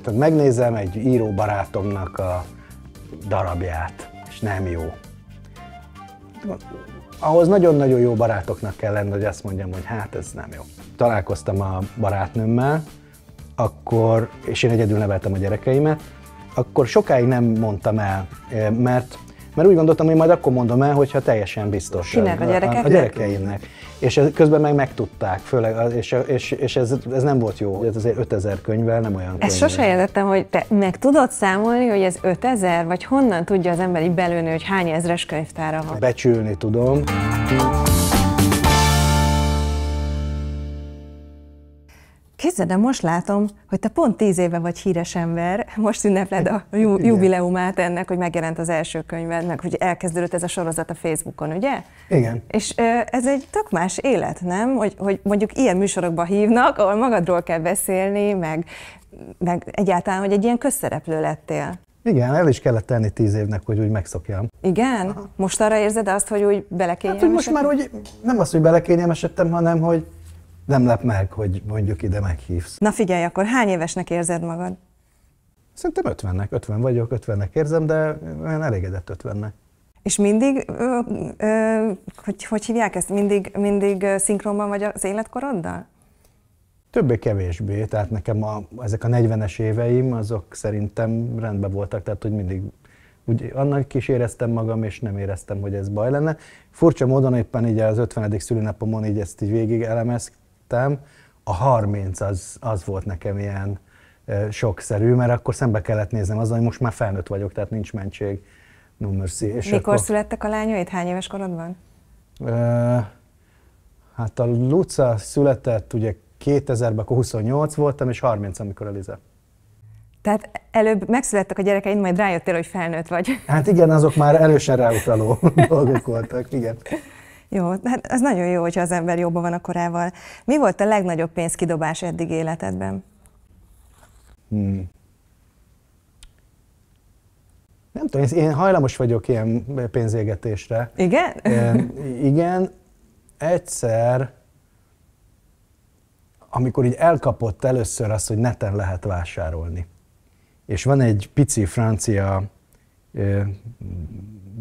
tudod, megnézem egy író barátomnak a darabját, és nem jó. Ahhoz nagyon-nagyon jó barátoknak kell lenni, hogy azt mondjam, hogy hát ez nem jó. Találkoztam a barátnőmmel, akkor, és én egyedül neveltem a gyerekeimet, akkor sokáig nem mondtam el, eh, mert mert úgy gondoltam, hogy majd akkor mondom el, hogyha teljesen biztos. Kinek a gyerekeknek? A gyerekeimnek. És ez, közben meg megtudták, főleg, és, és, és ez, ez nem volt jó, ez azért 5000 könyvvel nem olyan könyv. Ezt sose értettem, hogy te meg tudod számolni, hogy ez 5000, vagy honnan tudja az emberi belőni, hogy hány ezres könyvtára van? Becsülni tudom. Képzeld, de most látom, hogy te pont tíz éve vagy híres ember, most ünnepled a ju- jubileumát ennek, hogy megjelent az első könyvednek, hogy elkezdődött ez a sorozat a Facebookon, ugye? Igen. És ez egy tök más élet, nem? Hogy, hogy mondjuk ilyen műsorokba hívnak, ahol magadról kell beszélni, meg, meg egyáltalán, hogy egy ilyen közszereplő lettél. Igen, el is kellett tenni tíz évnek, hogy úgy megszokjam. Igen? Aha. Most arra érzed azt, hogy úgy belekényelmesedtem? Hát, hogy most már úgy nem azt, hogy belekényelmesedtem, hanem hogy nem lep meg, hogy mondjuk ide meghívsz. Na figyelj, akkor hány évesnek érzed magad? Szerintem 50-nek, 50 vagyok, 50-nek érzem, de olyan elégedett 50-nek. És mindig, ö, ö, hogy, hogy hívják ezt, mindig, mindig szinkronban vagy az életkoroddal? Többé-kevésbé, tehát nekem a, ezek a 40-es éveim, azok szerintem rendben voltak, tehát hogy mindig úgy annak is éreztem magam, és nem éreztem, hogy ez baj lenne. Furcsa módon éppen így az 50. szülinapomon így ezt így végig elemez, lettem, a 30 az, az volt nekem ilyen sokszerű, mert akkor szembe kellett néznem azzal, hogy most már felnőtt vagyok, tehát nincs mentség. No mercy. És Mikor akkor... születtek a lányait? Hány éves korodban? hát a Luca született ugye 2000-ben, akkor 28 voltam, és 30, amikor Eliza. Tehát előbb megszülettek a gyerekeid, majd rájöttél, hogy felnőtt vagy. Hát igen, azok már elősen ráutaló dolgok voltak, igen. Jó, hát az nagyon jó, hogyha az ember jobban van a korával. Mi volt a legnagyobb pénzkidobás eddig életedben? Hmm. Nem tudom, én hajlamos vagyok ilyen pénzégetésre. Igen? É, igen. Egyszer, amikor így elkapott először azt, hogy neten lehet vásárolni. És van egy pici francia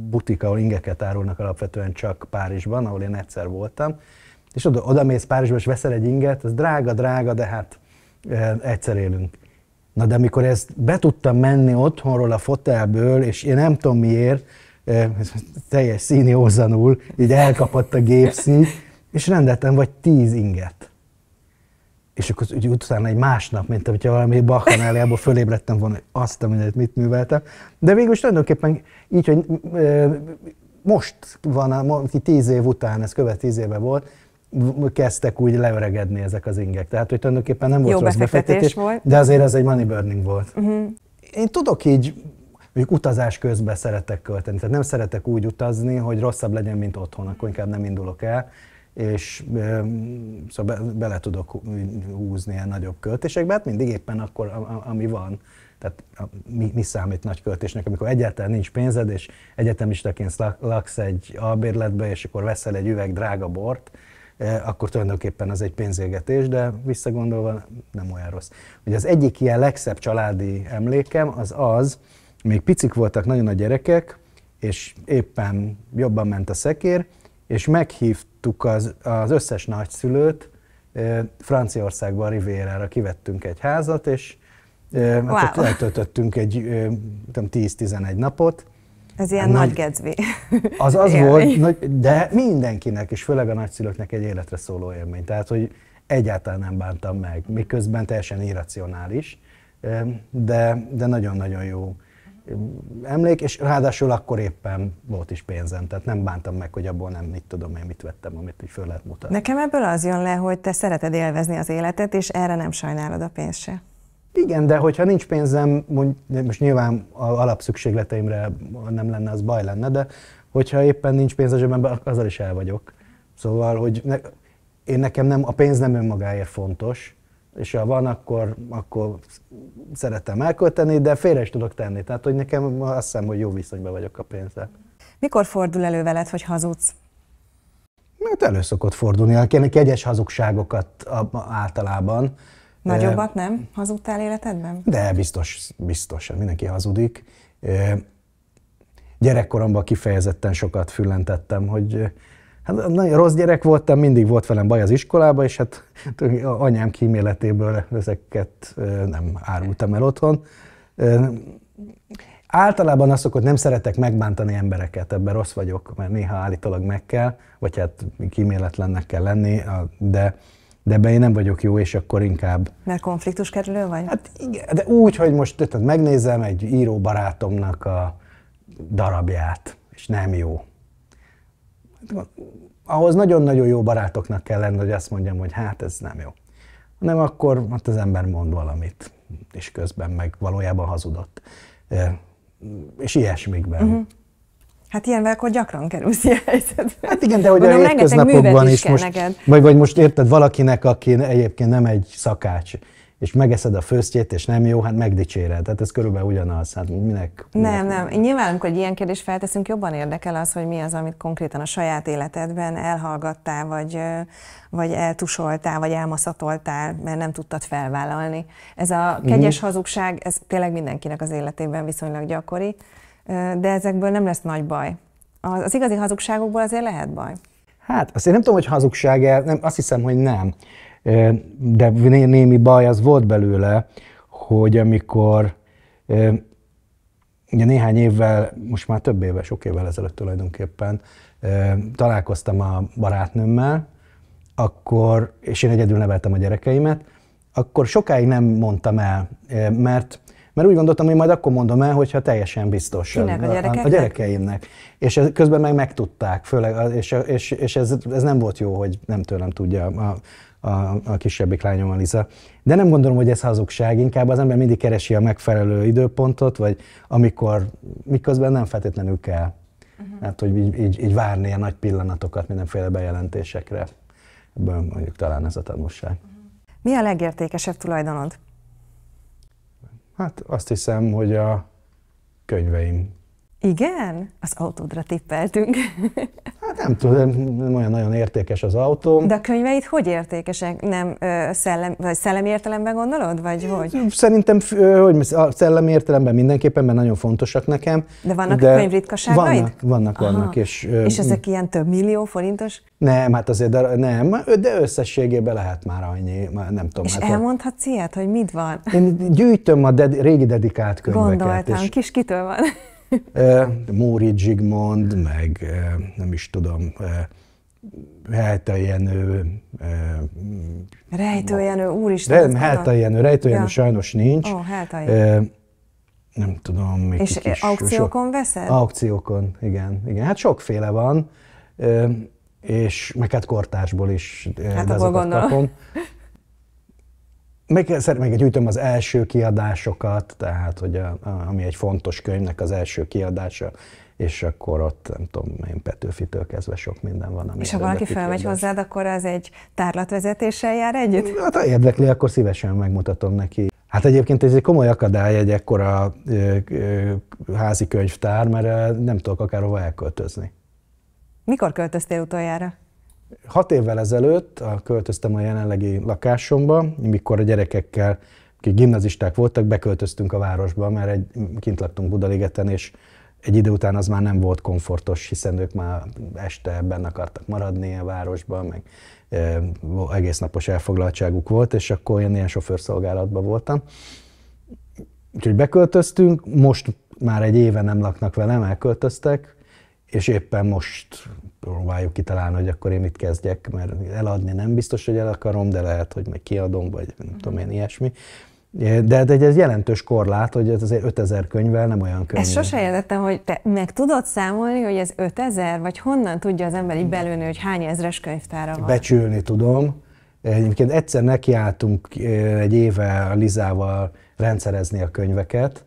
butik, ahol ingeket árulnak alapvetően csak Párizsban, ahol én egyszer voltam, és oda, oda mész Párizsba, és veszel egy inget, ez drága, drága, de hát e, egyszer élünk. Na de amikor ezt be tudtam menni otthonról a fotelből, és én nem tudom miért, e, teljes színi ózanul, így elkapott a gépszín, és rendeltem vagy tíz inget és akkor úgy utána egy másnap, mint hogyha valami bakkanáliából fölébredtem volna, hogy azt a mindent mit műveltem. De végül is tulajdonképpen így, hogy most van, aki tíz év után, ez követ tíz éve volt, kezdtek úgy leöregedni ezek az ingek. Tehát, hogy tulajdonképpen nem volt Jó rossz befektetés, volt. de azért ez egy money burning volt. Uh-huh. Én tudok így, mondjuk utazás közben szeretek költeni. Tehát nem szeretek úgy utazni, hogy rosszabb legyen, mint otthon, akkor inkább nem indulok el és szóval be, bele tudok húzni ilyen nagyobb költésekbe, hát mindig éppen akkor, ami van. Tehát a, mi, mi számít nagy költésnek, amikor egyáltalán nincs pénzed, és egyetemistaként laksz egy albérletbe, és akkor veszel egy üveg drága bort, e, akkor tulajdonképpen az egy pénzégetés, de visszagondolva nem olyan rossz. Ugye az egyik ilyen legszebb családi emlékem az az, még picik voltak nagyon a gyerekek, és éppen jobban ment a szekér, és meghívtuk az, az összes nagyszülőt, Franciaországban, Rivérára kivettünk egy házat, és hát wow. ott eltöltöttünk egy 10-11 napot. Ez ilyen nagy, nagy gedzvi. Az az volt, de mindenkinek, és főleg a nagyszülőknek egy életre szóló élmény. Tehát, hogy egyáltalán nem bántam meg, miközben teljesen irracionális, de, de nagyon-nagyon jó emlék, és ráadásul akkor éppen volt is pénzem, tehát nem bántam meg, hogy abból nem mit tudom én mit vettem, amit így föl lehet mutatni. Nekem ebből az jön le, hogy te szereted élvezni az életet, és erre nem sajnálod a pénzt se. Igen, de hogyha nincs pénzem, mondjuk, most nyilván alapszükségleteimre nem lenne, az baj lenne, de hogyha éppen nincs pénz a zsebemben, azzal is el vagyok. Szóval, hogy ne, én nekem nem, a pénz nem önmagáért fontos, és ha van, akkor, akkor szeretem elkölteni, de félre is tudok tenni. Tehát, hogy nekem azt hiszem, hogy jó viszonyban vagyok a pénzzel. Mikor fordul elő veled, hogy hazudsz? Mert hát elő szokott fordulni, a kegyes hazugságokat általában. Nagyobbat nem hazudtál életedben? De biztos, biztos, mindenki hazudik. Gyerekkoromban kifejezetten sokat füllentettem, hogy Hát nagyon rossz gyerek voltam, mindig volt velem baj az iskolában, és hát anyám kíméletéből ezeket nem árultam el otthon. Általában azt szokott, nem szeretek megbántani embereket, ebben rossz vagyok, mert néha állítólag meg kell, vagy hát kíméletlennek kell lenni, de, de ebben én nem vagyok jó, és akkor inkább... Mert konfliktus kerülő vagy? Hát igen, de úgy, hogy most tehát megnézem egy író barátomnak a darabját, és nem jó ahhoz nagyon-nagyon jó barátoknak kell lenni, hogy azt mondjam, hogy hát ez nem jó. Nem akkor hát az ember mond valamit, és közben meg valójában hazudott. És ilyesmikben. Uh-huh. Hát ilyenvel akkor gyakran kerülsz ilyen helyzetbe. Hát igen, de hogy Mondom, a hétköznapokban is, is most, neked. Vagy, vagy most érted, valakinek, aki egyébként nem egy szakács, és megeszed a főztjét, és nem jó, hát megdicséred. Tehát ez körülbelül ugyanaz, hát minek? minek nem, nem. Nyilván, amikor egy ilyen kérdést felteszünk, jobban érdekel az, hogy mi az, amit konkrétan a saját életedben elhallgattál, vagy, vagy eltusoltál, vagy elmaszatoltál, mert nem tudtad felvállalni. Ez a mhm. kegyes mm. hazugság, ez tényleg mindenkinek az életében viszonylag gyakori, de ezekből nem lesz nagy baj. Az, az igazi hazugságokból azért lehet baj. Hát, azt én nem tudom, hogy hazugság-e, nem, azt hiszem, hogy nem de némi baj az volt belőle, hogy amikor ugye néhány évvel, most már több éve, sok évvel ezelőtt tulajdonképpen találkoztam a barátnőmmel, akkor, és én egyedül neveltem a gyerekeimet, akkor sokáig nem mondtam el, mert mert úgy gondoltam, hogy majd akkor mondom el, hogyha teljesen biztos. a, a gyerekeimnek. És ez, közben meg megtudták, főleg, és, és, és ez, ez nem volt jó, hogy nem tőlem tudja a, a, a kisebbik lányom Liza. De nem gondolom, hogy ez hazugság, inkább az ember mindig keresi a megfelelő időpontot, vagy amikor, miközben nem feltétlenül kell. Uh-huh. Hát, hogy így, így, így várni a nagy pillanatokat mindenféle bejelentésekre. Ebből mondjuk talán ez a tanulság. Uh-huh. Mi a legértékesebb tulajdonod? Hát azt hiszem, hogy a könyveim. Igen? Az autódra tippeltünk. Hát nem tudom, nem olyan nagyon értékes az autó. De a könyveid hogy értékesek? Nem ö, szellem, vagy szellemi értelemben gondolod, vagy hogy? Szerintem, hogy szellemi értelemben mindenképpen, mert nagyon fontosak nekem. De vannak de könyv ritkaságaid? Vannak, vannak, Aha. vannak. És, és ezek ilyen több millió forintos? Nem, hát azért de, nem, de összességében lehet már annyi, már nem tudom. És hát, elmondhatsz ilyet, hogy mit van? Én gyűjtöm a ded- régi dedikált könyveket. Gondoltam, és... kis kitől van. Móri Zsigmond, meg nem is tudom, Helteljenő... Rejtőjenő, úristen! Re, Helteljenő, Rejtőjenő ja. sajnos nincs. Ó, oh, Helteljenő. Nem tudom, mi. És kis, aukciókon sok, veszed? Aukciókon, igen. igen. Hát sokféle van és meg hát kortásból is hát azokat gondolom. kapom. meg, meg gyűjtöm az első kiadásokat, tehát hogy a, a, ami egy fontos könyvnek az első kiadása, és akkor ott, nem tudom, én Petőfitől kezdve sok minden van. Ami és ha valaki felmegy hozzád, akkor az egy tárlatvezetéssel jár együtt? Mm, hát ha érdekli, akkor szívesen megmutatom neki. Hát egyébként ez egy komoly akadály egy ekkora ö, ö, házi könyvtár, mert nem tudok akárhova elköltözni. Mikor költöztél utoljára? Hat évvel ezelőtt költöztem a jelenlegi lakásomba, mikor a gyerekekkel, akik gimnazisták voltak, beköltöztünk a városba, mert egy, kint laktunk Budaligeten, és egy idő után az már nem volt komfortos, hiszen ők már este benne akartak maradni a városban, meg e, egész napos elfoglaltságuk volt, és akkor én ilyen sofőrszolgálatban voltam. Úgyhogy beköltöztünk, most már egy éve nem laknak velem, elköltöztek, és éppen most próbáljuk kitalálni, hogy akkor én mit kezdjek, mert eladni nem biztos, hogy el akarom, de lehet, hogy meg kiadom, vagy nem hmm. tudom én ilyesmi. De, de ez jelentős korlát, hogy ez azért 5000 könyvvel nem olyan könyv. Ezt sose értettem, hogy te meg tudod számolni, hogy ez 5000, vagy honnan tudja az ember így belőni, hogy hány ezres könyvtára van? Becsülni tudom. Egyébként egyszer nekiálltunk egy éve a Lizával rendszerezni a könyveket,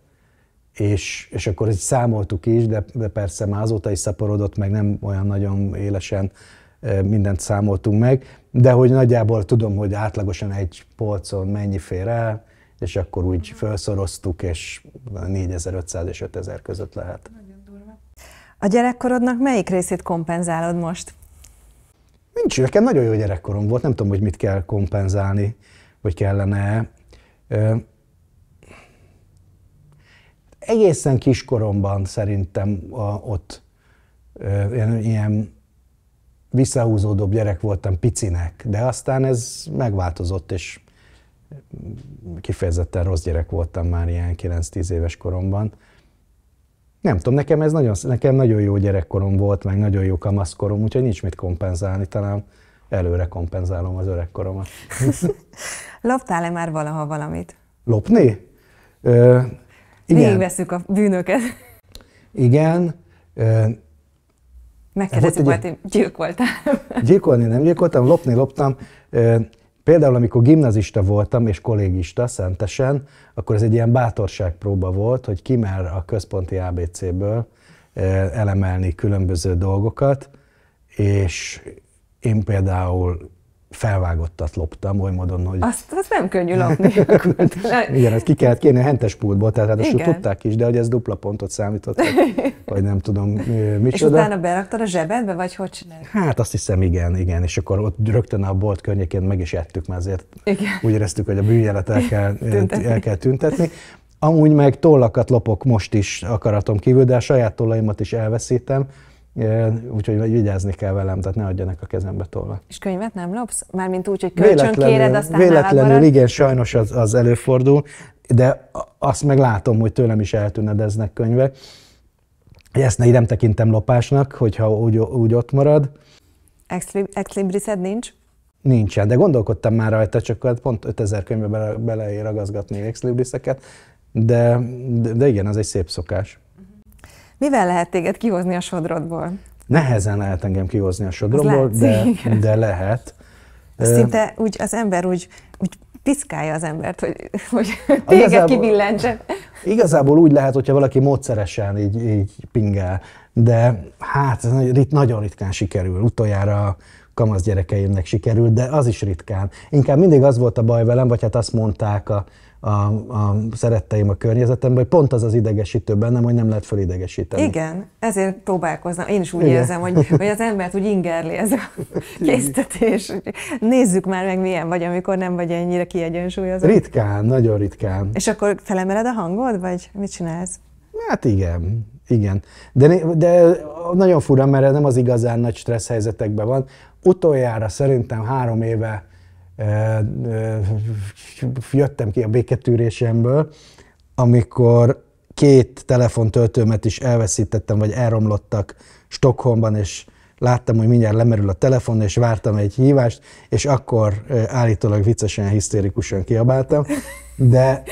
és, és akkor így számoltuk is, de, de persze már azóta is szaporodott, meg nem olyan nagyon élesen mindent számoltunk meg, de hogy nagyjából tudom, hogy átlagosan egy polcon mennyi fér el, és akkor úgy felszoroztuk, és 4500 és 5000 között lehet. A gyerekkorodnak melyik részét kompenzálod most? Nincs, nekem nagyon jó gyerekkorom volt, nem tudom, hogy mit kell kompenzálni, vagy kellene egészen kiskoromban szerintem a, ott ö, ilyen, ilyen visszahúzódóbb gyerek voltam picinek, de aztán ez megváltozott, és kifejezetten rossz gyerek voltam már ilyen 9-10 éves koromban. Nem tudom, nekem ez nagyon, nekem nagyon jó gyerekkorom volt, meg nagyon jó kamaszkorom, úgyhogy nincs mit kompenzálni, talán előre kompenzálom az öregkoromat. Loptál-e már valaha valamit? Lopni? Igen. veszük a bűnöket. Igen. Megkérdezik, hogy én gyilkoltál. Gyilkolni nem gyilkoltam, lopni loptam. Például, amikor gimnazista voltam és kollégista szentesen, akkor ez egy ilyen bátorságpróba volt, hogy mer a központi ABC-ből elemelni különböző dolgokat, és én például felvágottat loptam, oly módon, hogy... Azt, azt nem könnyű lopni. Igen, ezt ki kellett kérni a hentes pultból, tehát ráadásul hát tudták is, de hogy ez dupla pontot számított, vagy nem tudom micsoda. És utána beraktad a zsebedbe, vagy hogy csinálod? Hát azt hiszem, igen, igen, és akkor ott rögtön a bolt környékén meg is ettük, mert azért igen. úgy éreztük, hogy a bűnjelet el kell, el kell tüntetni. Amúgy meg tollakat lopok most is akaratom kívül, de a saját tollaimat is elveszítem, Úgyhogy vigyázni kell velem, tehát ne adjanak a kezembe tolva. És könyvet nem lopsz? Mármint úgy, hogy kölcsön kéred, aztán Véletlenül, igen, sajnos az, az előfordul, de azt meg látom, hogy tőlem is eltűnedeznek könyvek. Ezt ne, nem tekintem lopásnak, hogyha úgy, úgy ott marad. Exlibriszed nincs? Nincsen, de gondolkodtam már rajta, csak hát pont 5000 könyvbe bele, bele ragazgatni exlibriszeket, de, de, de igen, az egy szép szokás. Mivel lehet téged kihozni a sodrodból? Nehezen lehet engem kihozni a sodrodból, de, de lehet. Szinte úgy az ember úgy, úgy piszkálja az embert, hogy, hogy téged igazából, kibillentse. Igazából úgy lehet, hogyha valaki módszeresen így, így pingel, de hát ez nagyon ritkán sikerül. Utoljára kamasz gyerekeimnek sikerült, de az is ritkán. Inkább mindig az volt a baj velem, vagy hát azt mondták a a, a szeretteim a környezetemben, hogy pont az az idegesítő bennem, hogy nem lehet fölidegesíteni. Igen, ezért próbálkoznám. Én is úgy Igen. érzem, hogy, hogy az embert úgy ingerli ez a késztetés. Nézzük már meg, milyen vagy, amikor nem vagy ennyire kiegyensúlyozott. Ritkán, nagyon ritkán. És akkor felemeled a hangod, vagy mit csinálsz? Hát igen, igen. De, de nagyon fura, mert nem az igazán nagy stressz helyzetekben van. Utoljára szerintem három éve jöttem ki a béketűrésemből, amikor két telefontöltőmet is elveszítettem, vagy elromlottak Stockholmban, és láttam, hogy mindjárt lemerül a telefon, és vártam egy hívást, és akkor állítólag viccesen, hisztérikusan kiabáltam, de,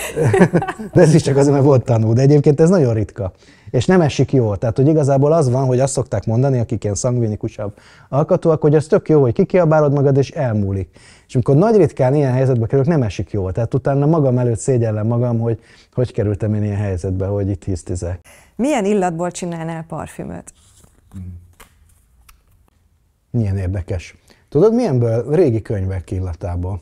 de ez is csak azért, mert volt tanú, de egyébként ez nagyon ritka. És nem esik jól. Tehát, hogy igazából az van, hogy azt szokták mondani, akik ilyen szangvinikusabb alkatúak, hogy ez tök jó, hogy kikiabálod magad, és elmúlik. És amikor nagy ritkán ilyen helyzetbe kerülök, nem esik jól. Tehát utána magam előtt szégyellem magam, hogy hogy kerültem én ilyen helyzetbe, hogy itt hisztizek. Milyen illatból csinálnál parfümöt? Hmm. Milyen érdekes. Tudod, milyenből? Régi könyvek illatából.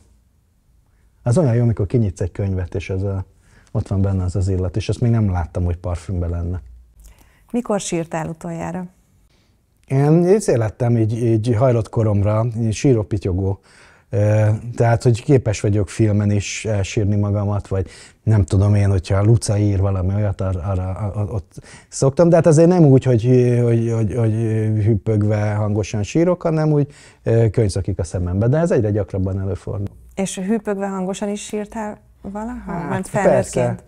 Az olyan jó, amikor kinyitsz egy könyvet, és ez a, ott van benne az az illat, és azt még nem láttam, hogy parfümbe lenne. Mikor sírtál utoljára? Én lettem, így, így hajlott koromra, sírópityogó tehát, hogy képes vagyok filmen is elsírni magamat, vagy nem tudom én, hogyha Luca ír valami olyat, arra, arra ott szoktam. De hát azért nem úgy, hogy, hogy, hogy, hogy hüppögve hangosan sírok, hanem úgy könyvszakik a szemembe. De ez egyre gyakrabban előfordul. És hüppögve hangosan is sírtál valaha? Hát, Ment felnőttként? Persze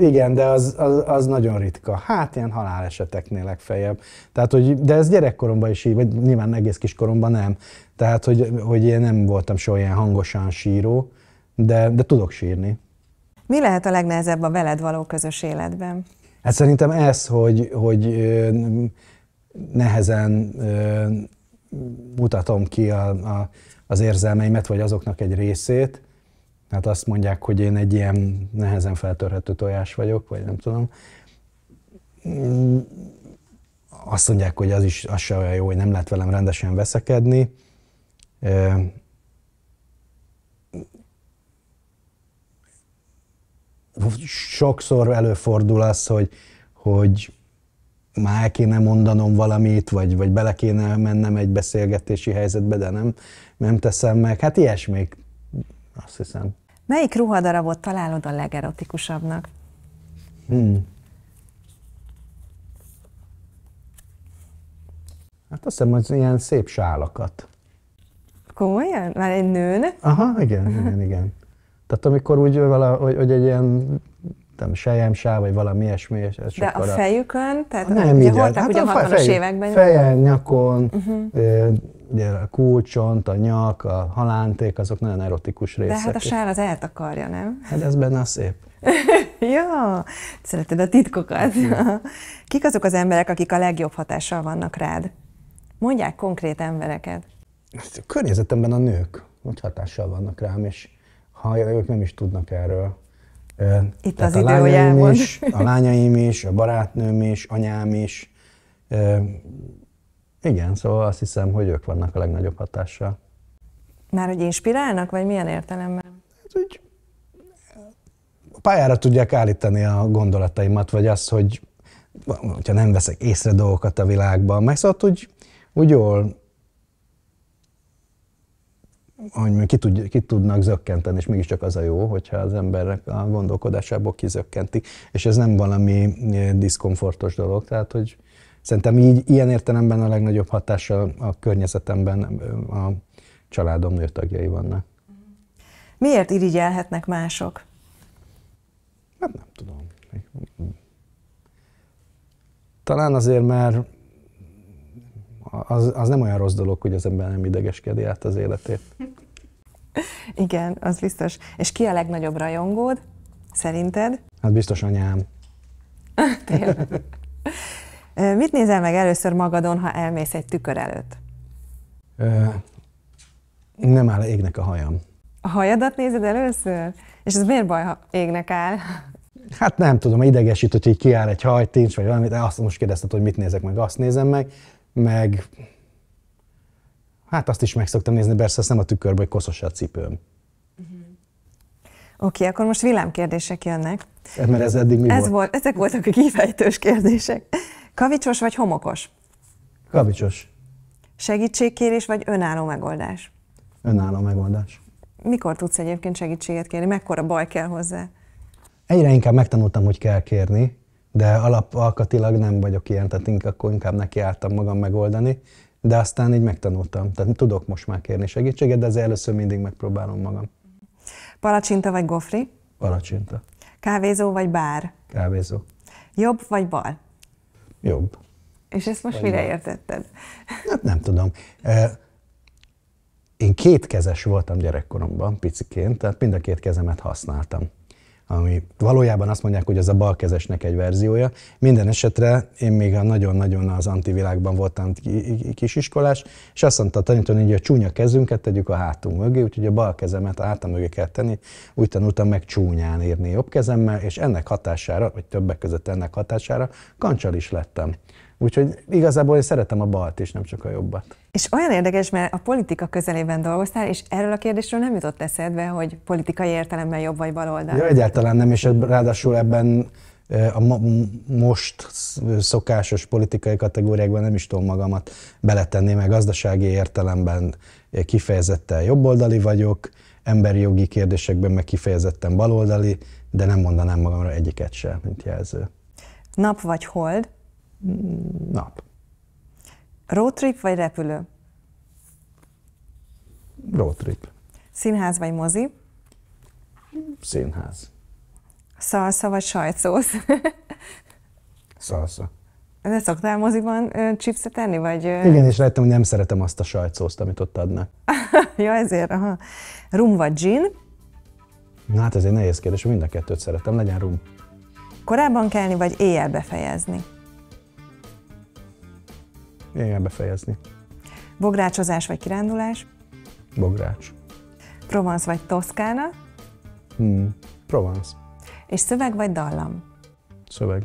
igen, de az, az, az nagyon ritka. Hát ilyen haláleseteknél legfeljebb. Tehát, hogy, de ez gyerekkoromban is így, vagy nyilván egész kiskoromban nem. Tehát, hogy, hogy én nem voltam soha ilyen hangosan síró, de, de tudok sírni. Mi lehet a legnehezebb a veled való közös életben? Hát szerintem ez, hogy, hogy nehezen mutatom ki a, a, az érzelmeimet, vagy azoknak egy részét, tehát azt mondják, hogy én egy ilyen nehezen feltörhető tojás vagyok, vagy nem tudom. Azt mondják, hogy az is az se olyan jó, hogy nem lehet velem rendesen veszekedni. Sokszor előfordul az, hogy, hogy már el kéne mondanom valamit, vagy, vagy bele kéne mennem egy beszélgetési helyzetbe, de nem, nem teszem meg. Hát ilyesmi, azt hiszem. Melyik ruhadarabot találod a legerotikusabbnak? Hmm. Hát azt hiszem, hogy ilyen szép sálakat. Komolyan? Már egy nőnek? Aha, igen, igen, igen. Tehát amikor úgy vala, hogy, hogy egy ilyen tudom, sáv, vagy valami ilyesmi. És ez De a fejükön? Tehát nem, ugye így voltak hát ugye a 60-as fej, években? Fejen, nyakon, uh-huh. ugye a kulcsont, a nyak, a halánték, azok nagyon erotikus részek. De hát a sál az eltakarja, nem? Hát ez benne a szép. ja, szereted a titkokat. Hát Kik azok az emberek, akik a legjobb hatással vannak rád? Mondják konkrét embereket. A környezetemben a nők nagy hatással vannak rám, és ha ők nem is tudnak erről, itt az a idő, Is, a lányaim is, a barátnőm is, anyám is. Igen, szóval azt hiszem, hogy ők vannak a legnagyobb hatással. Már hogy inspirálnak, vagy milyen értelemben? Hát, úgy a pályára tudják állítani a gondolataimat, vagy az, hogy hogyha nem veszek észre dolgokat a világban, meg szóval úgy, úgy jól hogy ki, tud, ki tudnak zökkenteni, és mégiscsak az a jó, hogyha az emberek a gondolkodásából kizökkentik, és ez nem valami eh, diszkomfortos dolog, tehát hogy szerintem így ilyen értelemben a legnagyobb hatása a környezetemben eh, a családom nőtagjai vannak. Miért irigyelhetnek mások? Nem, hát nem tudom. Talán azért, mert az, az nem olyan rossz dolog, hogy az ember nem idegeskedi át az életét. Igen, az biztos. És ki a legnagyobb rajongód, szerinted? Hát biztos anyám. Tényleg. Mit nézel meg először magadon, ha elmész egy tükör előtt? Ö, nem áll égnek a hajam. A hajadat nézed először? És ez miért baj, ha égnek áll? Hát nem tudom, idegesít, hogy kiáll egy hajtincs, vagy valami, de azt most kérdezted, hogy mit nézek meg, azt nézem meg meg hát azt is meg szoktam nézni, persze azt nem a tükörbe, hogy koszos a cipőm. Mhm. Oké, okay, akkor most villámkérdések jönnek. Hát mert ez eddig mi ez volt? volt? Ezek voltak a kifejtős kérdések. Kavicsos vagy homokos? Kavicsos. Segítségkérés vagy önálló megoldás? Önálló megoldás. Mikor tudsz egyébként segítséget kérni? Mekkora baj kell hozzá? Egyre inkább megtanultam, hogy kell kérni, de alapalkatilag nem vagyok ilyen, tehát inkább, akkor inkább nekiálltam magam megoldani, de aztán így megtanultam, tehát tudok most már kérni segítséget, de azért először mindig megpróbálom magam. Palacsinta vagy gofri? Palacsinta. Kávézó vagy bár? Kávézó. Jobb vagy bal? Jobb. És ezt most vagy mire bal. értetted? Hát nem tudom. E, én kétkezes voltam gyerekkoromban, piciként, tehát mind a két kezemet használtam ami valójában azt mondják, hogy az a balkezesnek egy verziója. Minden esetre én még a nagyon-nagyon az antivilágban voltam kisiskolás, és azt mondta a tanítóni, hogy a csúnya kezünket tegyük a hátunk mögé, úgyhogy a bal kezemet a hátam mögé kell tenni, úgy tanultam meg csúnyán írni jobb kezemmel, és ennek hatására, vagy többek között ennek hatására kancsal is lettem. Úgyhogy igazából én szeretem a balt és nem csak a jobbat. És olyan érdekes, mert a politika közelében dolgoztál, és erről a kérdésről nem jutott eszedbe, hogy politikai értelemben jobb vagy baloldal. Ja, egyáltalán nem, és ráadásul ebben a most szokásos politikai kategóriákban nem is tudom magamat beletenni, mert gazdasági értelemben kifejezetten jobboldali vagyok, emberi jogi kérdésekben meg kifejezetten baloldali, de nem mondanám magamra egyiket sem, mint jelző. Nap vagy hold? Nap. Roadtrip vagy repülő? Roadtrip. Színház vagy mozi? Színház. Szalsza vagy sajtszósz? Szalsza. De szoktál moziban ö, chipset enni, vagy... Ö... Igen, és rájöttem, hogy nem szeretem azt a sajtszószt, amit ott adnak. ja, ezért, aha. Rum vagy gin? Na hát ez egy nehéz kérdés, mind a kettőt szeretem, legyen rum. Korábban kelni, vagy éjjel befejezni? igen, befejezni. Bográcsozás vagy kirándulás? Bogrács. Provence vagy Toszkána? Hmm, Provence. És szöveg vagy dallam? Szöveg.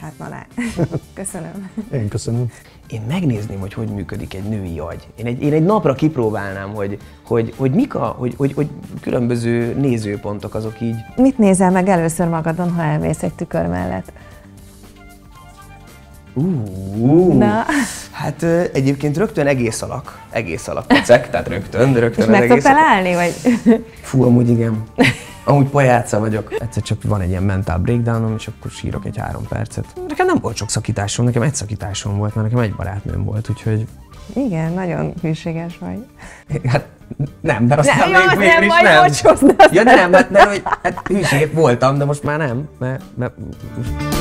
Hát malá. Köszönöm. Én köszönöm. Én megnézném, hogy hogy működik egy női agy. Én egy, én egy napra kipróbálnám, hogy, hogy, hogy mik a, hogy, hogy, hogy különböző nézőpontok azok így. Mit nézel meg először magadon, ha elmész egy tükör mellett? Uh, Na. Hát egyébként rögtön egész alak, egész alak pecek, tehát rögtön, rögtön És az egész. állni, vagy? Fú, amúgy igen. Amúgy pajáca vagyok. Egyszer csak van egy ilyen mentál breakdownom, és akkor sírok egy három percet. Nekem nem volt sok szakításom, nekem egy szakításom volt, mert nekem egy barátnőm volt, úgyhogy... Igen, nagyon hűséges vagy. Hát nem, de azt nem, még, Nem, is nem. ja, nem, mert mert hát, hát hűség voltam, de most már nem, mert, mert...